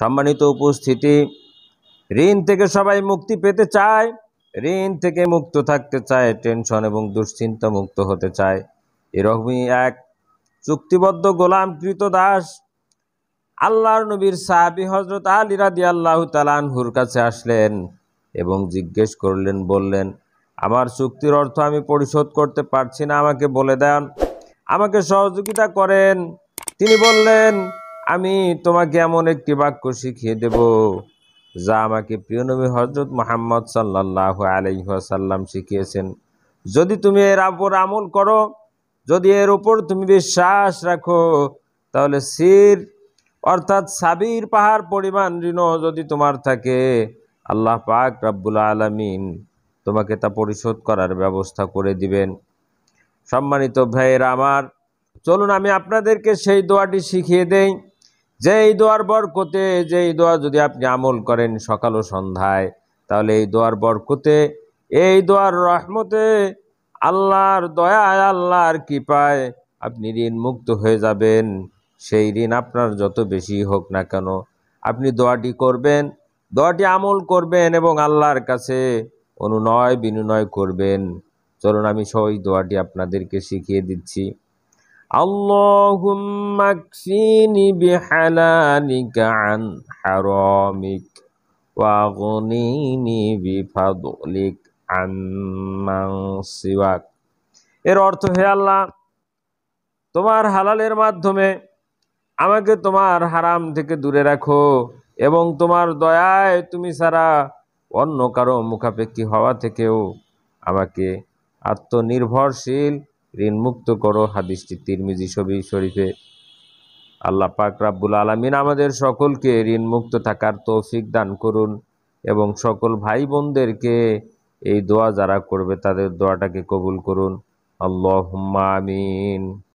সম্মানিত উপস্থিতি ঋণ থেকে সবাই মুক্তি পেতে চায় ঋণ থেকে মুক্ত থাকতে চায় টেনশন এবং দুশ্চিন্তা মুক্ত হতে চায় এরকমই এক চুক্তিবদ্ধ গোলাম কৃত দাস আল্লাহর নবীর সাহাবি হজরত আলী রাদি আল্লাহ তালানহুর কাছে আসলেন এবং জিজ্ঞেস করলেন বললেন আমার চুক্তির অর্থ আমি পরিশোধ করতে পারছি না আমাকে বলে দেন আমাকে সহযোগিতা করেন তিনি বললেন আমি তোমাকে এমন একটি বাক্য শিখিয়ে দেব যা আমাকে প্রিয়নবী হজরত মোহাম্মদ সাল্লাহ আলহাসাল্লাম শিখিয়েছেন যদি তুমি এর উপর আমল করো যদি এর উপর তুমি বিশ্বাস রাখো তাহলে সির অর্থাৎ সাবির পাহাড় পরিমাণ ঋণ যদি তোমার থাকে আল্লাহ পাক রাব্বুল আলমিন তোমাকে তা পরিশোধ করার ব্যবস্থা করে দিবেন সম্মানিত ভাইয়েরা আমার চলুন আমি আপনাদেরকে সেই দোয়াটি শিখিয়ে দেই যে এই দোয়ার বরকতে যে এই দোয়া যদি আপনি আমল করেন সকাল ও সন্ধ্যায় তাহলে এই দোয়ার বরকতে এই দোয়ার রহমতে আল্লাহর দয়ায় আল্লাহর কৃপায় আপনি ঋণ মুক্ত হয়ে যাবেন সেই ঋণ আপনার যত বেশি হোক না কেন আপনি দোয়াটি করবেন দোয়াটি আমল করবেন এবং আল্লাহর কাছে অনুনয় বিনয় করবেন চলুন আমি সবই দোয়াটি আপনাদেরকে শিখিয়ে দিচ্ছি اللهم اكفيني بحلالك عن حرامك واغنيني بفضلك عمن سواك এর অর্থ হে আল্লাহ তোমার হালালের মাধ্যমে আমাকে তোমার হারাম থেকে দূরে রাখো এবং তোমার দয়ায় তুমি ছাড়া অন্য কারো মুখাপেক্ষী হওয়া থেকেও আমাকে আত্মনির্ভরশীল ঋণমুক্ত করো হাদিসটি তিরমিজি সবি শরীফে আল্লাহ পাক রাব্বুল আলমিন আমাদের সকলকে ঋণমুক্ত থাকার তৌফিক দান করুন এবং সকল ভাই বোনদেরকে এই দোয়া যারা করবে তাদের দোয়াটাকে কবুল করুন আল্লাহ আমিন